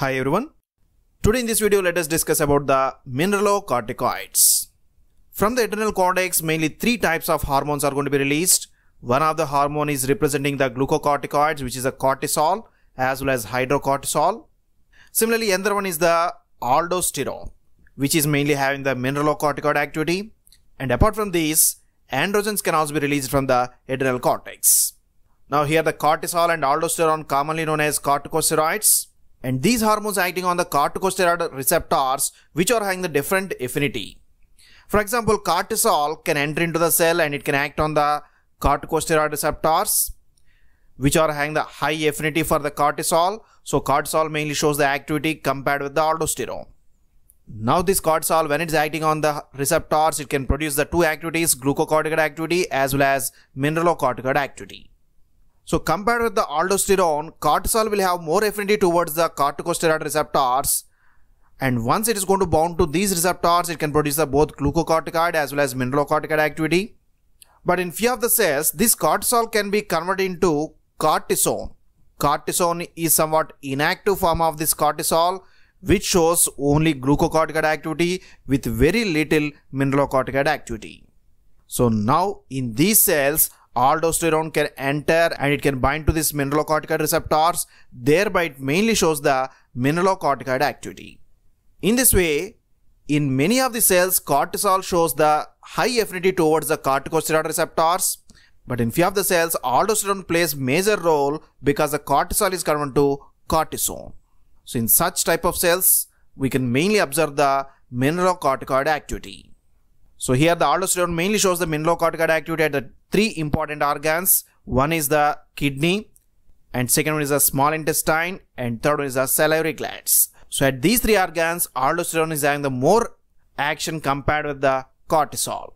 Hi everyone. Today in this video let us discuss about the mineralocorticoids. From the adrenal cortex mainly three types of hormones are going to be released. One of the hormone is representing the glucocorticoids which is a cortisol as well as hydrocortisol. Similarly another one is the aldosterone which is mainly having the mineralocorticoid activity and apart from these androgens can also be released from the adrenal cortex. Now here the cortisol and aldosterone commonly known as corticosteroids and these hormones acting on the corticosteroid receptors which are having the different affinity. For example, cortisol can enter into the cell and it can act on the corticosteroid receptors which are having the high affinity for the cortisol. So cortisol mainly shows the activity compared with the aldosterone. Now this cortisol, when it's acting on the receptors, it can produce the two activities, glucocorticoid activity as well as mineralocorticoid activity. So compared with the aldosterone, cortisol will have more affinity towards the corticosteroid receptors. And once it is going to bound to these receptors, it can produce both glucocorticoid as well as mineralocorticoid activity. But in few of the cells, this cortisol can be converted into cortisone. Cortisone is somewhat inactive form of this cortisol which shows only glucocorticoid activity with very little mineralocorticoid activity. So now in these cells, aldosterone can enter and it can bind to these mineralocorticoid receptors. Thereby, it mainly shows the mineralocorticoid activity. In this way, in many of the cells, cortisol shows the high affinity towards the corticosteroid receptors. But in few of the cells, aldosterone plays major role because the cortisol is converted to cortisone. So in such type of cells, we can mainly observe the mineralocorticoid activity. So here the aldosterone mainly shows the mineralocorticoid activity at the three important organs. One is the kidney and second one is the small intestine and third one is the salivary glands. So at these three organs, aldosterone is having the more action compared with the cortisol.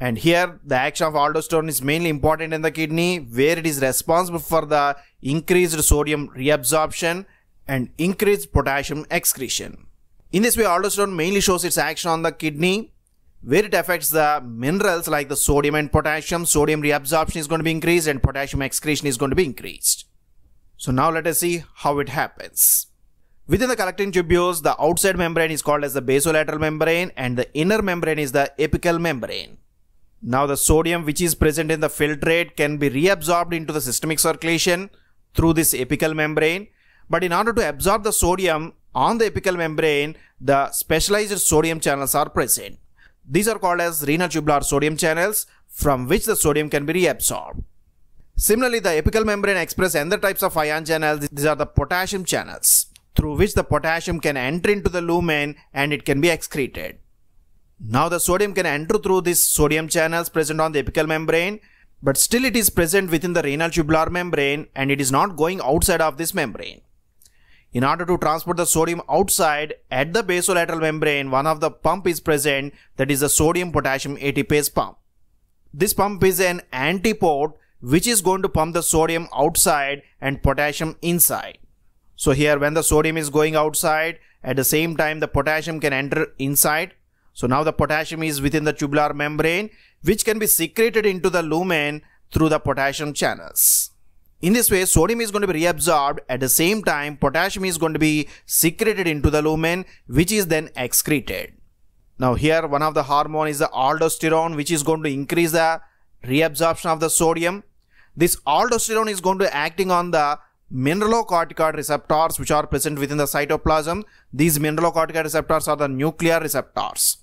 And here the action of aldosterone is mainly important in the kidney where it is responsible for the increased sodium reabsorption and increased potassium excretion. In this way, aldosterone mainly shows its action on the kidney where it affects the minerals like the sodium and potassium. Sodium reabsorption is going to be increased and potassium excretion is going to be increased. So now let us see how it happens. Within the collecting tubules, the outside membrane is called as the basolateral membrane and the inner membrane is the apical membrane. Now the sodium which is present in the filtrate can be reabsorbed into the systemic circulation through this apical membrane. But in order to absorb the sodium on the apical membrane, the specialized sodium channels are present. These are called as renal tubular sodium channels from which the sodium can be reabsorbed. Similarly, the apical membrane express other types of ion channels. These are the potassium channels through which the potassium can enter into the lumen and it can be excreted. Now the sodium can enter through these sodium channels present on the apical membrane but still it is present within the renal tubular membrane and it is not going outside of this membrane. In order to transport the sodium outside at the basolateral membrane, one of the pump is present that is the sodium potassium ATPase pump. This pump is an antipode which is going to pump the sodium outside and potassium inside. So here when the sodium is going outside, at the same time the potassium can enter inside. So now the potassium is within the tubular membrane which can be secreted into the lumen through the potassium channels. In this way, sodium is going to be reabsorbed. At the same time, potassium is going to be secreted into the lumen, which is then excreted. Now here, one of the hormone is the aldosterone, which is going to increase the reabsorption of the sodium. This aldosterone is going to acting on the mineralocorticoid receptors, which are present within the cytoplasm. These mineralocorticoid receptors are the nuclear receptors.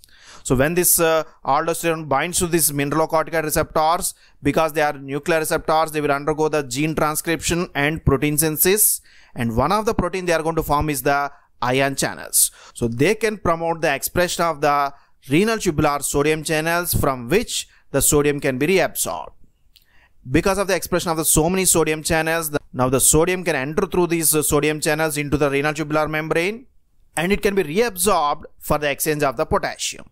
So when this uh, aldosterone binds to these mineralocorticoid receptors, because they are nuclear receptors, they will undergo the gene transcription and protein synthesis. And one of the protein they are going to form is the ion channels. So they can promote the expression of the renal tubular sodium channels from which the sodium can be reabsorbed. Because of the expression of the so many sodium channels, the, now the sodium can enter through these uh, sodium channels into the renal tubular membrane and it can be reabsorbed for the exchange of the potassium.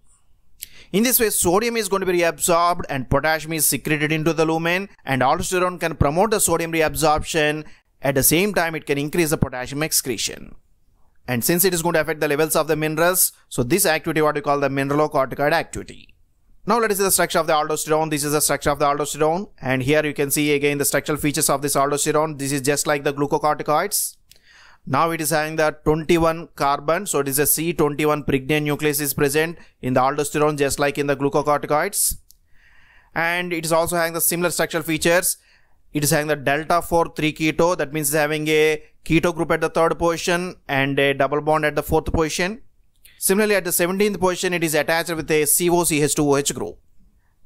In this way, sodium is going to be reabsorbed and potassium is secreted into the lumen and aldosterone can promote the sodium reabsorption. At the same time, it can increase the potassium excretion. And since it is going to affect the levels of the minerals, so this activity what we call the mineralocorticoid activity. Now let us see the structure of the aldosterone. This is the structure of the aldosterone. And here you can see again the structural features of this aldosterone. This is just like the glucocorticoids. Now it is having the 21 carbon. So it is a C21 pregnant nucleus is present in the aldosterone just like in the glucocorticoids. And it is also having the similar structural features. It is having the delta 4 3 keto. That means having a keto group at the third position and a double bond at the fourth position. Similarly, at the 17th position, it is attached with a COCH2OH group.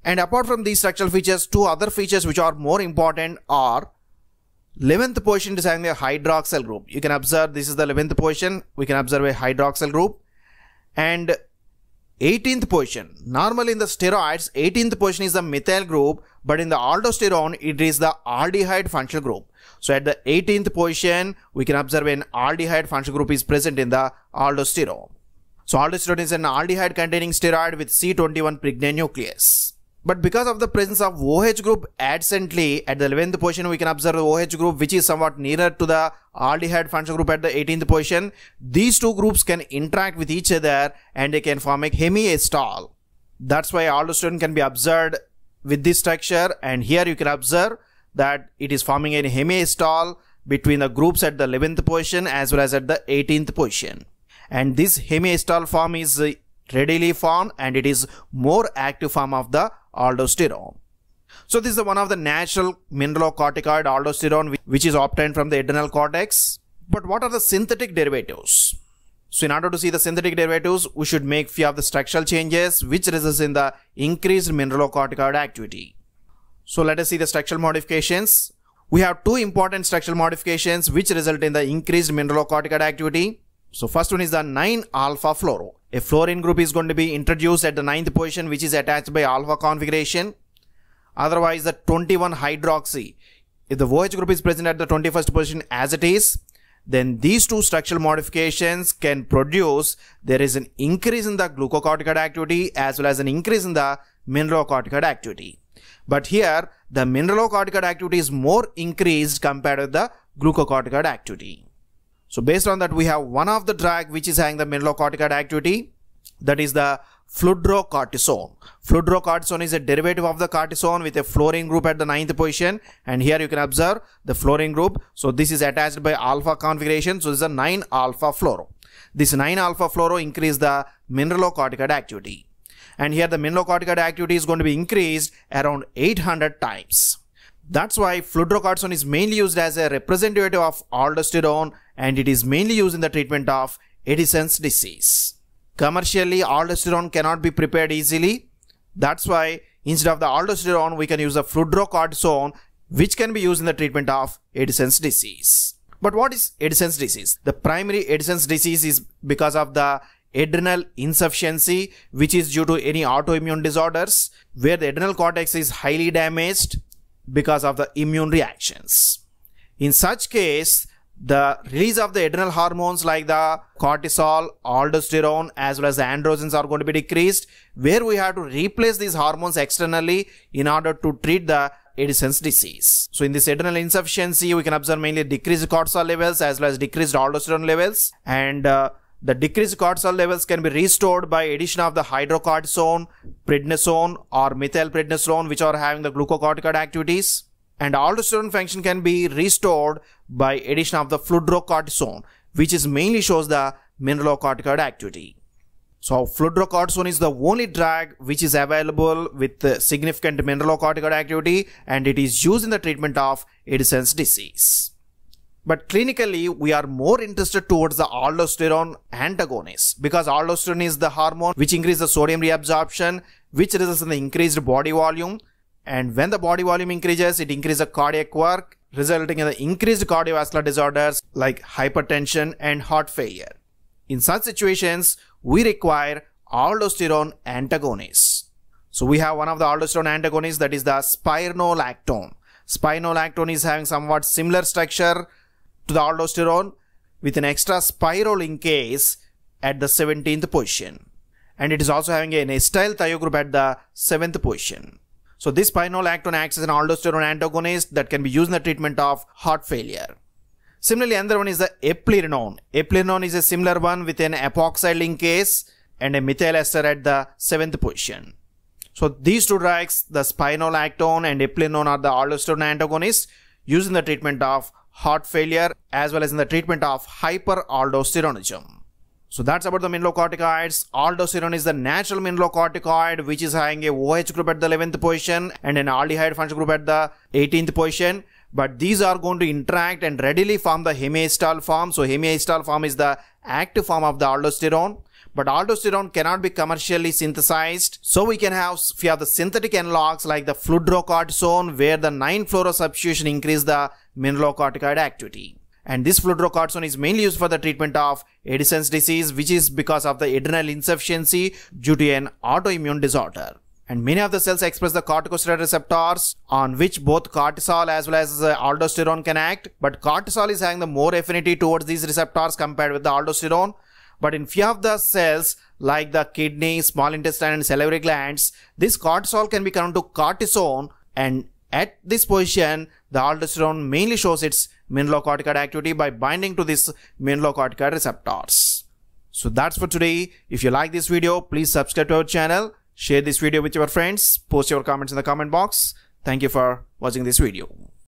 And apart from these structural features, two other features which are more important are 11th position is having a hydroxyl group. You can observe this is the 11th position. We can observe a hydroxyl group. And 18th position. Normally in the steroids, 18th position is the methyl group, but in the aldosterone, it is the aldehyde functional group. So at the 18th position, we can observe an aldehyde functional group is present in the aldosterone. So aldosterone is an aldehyde containing steroid with C21 pregnant nucleus. But because of the presence of OH group adjacently at the 11th position, we can observe the OH group which is somewhat nearer to the aldehyde functional group at the 18th position. These two groups can interact with each other and they can form a hemiastol. That's why aldosterone can be observed with this structure and here you can observe that it is forming a hemiastol between the groups at the 11th position as well as at the 18th position. And this hemiastol form is readily formed and it is more active form of the aldosterone. So this is one of the natural mineralocorticoid aldosterone which is obtained from the adrenal cortex. But what are the synthetic derivatives? So in order to see the synthetic derivatives, we should make few of the structural changes which results in the increased mineralocorticoid activity. So let us see the structural modifications. We have two important structural modifications which result in the increased mineralocorticoid activity. So first one is the 9 alpha fluoro a fluorine group is going to be introduced at the ninth position which is attached by alpha configuration otherwise the 21 hydroxy if the OH group is present at the 21st position as it is then these two structural modifications can produce there is an increase in the glucocorticoid activity as well as an increase in the mineralocorticoid activity but here the mineralocorticoid activity is more increased compared to the glucocorticoid activity so based on that, we have one of the drug which is having the mineralocorticoid activity, that is the fludrocortisone. Fludrocortisone is a derivative of the cortisone with a fluorine group at the ninth position. And here you can observe the fluorine group. So this is attached by alpha configuration. So this is a 9 alpha fluoro. This 9 alpha fluoro increase the mineralocorticoid activity. And here the mineralocorticoid activity is going to be increased around 800 times. That's why fludrocortisone is mainly used as a representative of aldosterone and it is mainly used in the treatment of Addison's disease. Commercially, aldosterone cannot be prepared easily. That's why instead of the aldosterone, we can use the fludrocortisone, which can be used in the treatment of Addison's disease. But what is Addison's disease? The primary Addison's disease is because of the adrenal insufficiency, which is due to any autoimmune disorders, where the adrenal cortex is highly damaged because of the immune reactions. In such case, the release of the adrenal hormones like the cortisol, aldosterone, as well as androgens are going to be decreased, where we have to replace these hormones externally in order to treat the Addison's disease. So in this adrenal insufficiency, we can observe mainly decreased cortisol levels as well as decreased aldosterone levels. And uh, the decreased cortisol levels can be restored by addition of the hydrocortisone, prednisone or methylprednisolone, which are having the glucocorticoid activities and aldosterone function can be restored by addition of the fludrocortisone which is mainly shows the mineralocorticoid activity. So fludrocortisone is the only drug which is available with significant mineralocorticoid activity and it is used in the treatment of Edison's disease. But clinically, we are more interested towards the aldosterone antagonist because aldosterone is the hormone which increases the sodium reabsorption, which results in the increased body volume, and when the body volume increases, it increases the cardiac work, resulting in the increased cardiovascular disorders like hypertension and heart failure. In such situations, we require aldosterone antagonists. So we have one of the aldosterone antagonists that is the spironolactone. Spironolactone is having somewhat similar structure to the aldosterone with an extra spiral case at the 17th position. And it is also having an acetyl thiogroup at the 7th position. So this spironolactone acts as an aldosterone antagonist that can be used in the treatment of heart failure. Similarly, another one is the eplerenone. Eplerenone is a similar one with an epoxide linkase and a methyl ester at the seventh position. So these two drugs, the spironolactone and eplerenone are the aldosterone antagonists used in the treatment of heart failure as well as in the treatment of hyperaldosteronism. So that's about the mineralocorticoids. Aldosterone is the natural mineralocorticoid which is having a OH group at the 11th position and an aldehyde function group at the 18th position. But these are going to interact and readily form the hemiacetal form. So hemiacetal form is the active form of the aldosterone. But aldosterone cannot be commercially synthesized. So we can have few of the synthetic analogs like the fludrocortisone where the 9-fluoro substitution increase the mineralocorticoid activity. And this fludrocortisone is mainly used for the treatment of Addison's disease, which is because of the adrenal insufficiency due to an autoimmune disorder. And many of the cells express the corticosteroid receptors on which both cortisol as well as uh, aldosterone can act. But cortisol is having the more affinity towards these receptors compared with the aldosterone. But in few of the cells like the kidney, small intestine and salivary glands, this cortisol can be converted to cortisone and at this position, the aldosterone mainly shows its mineralocorticoid activity by binding to these mineralocorticoid receptors. So that's for today. If you like this video, please subscribe to our channel, share this video with your friends, post your comments in the comment box. Thank you for watching this video.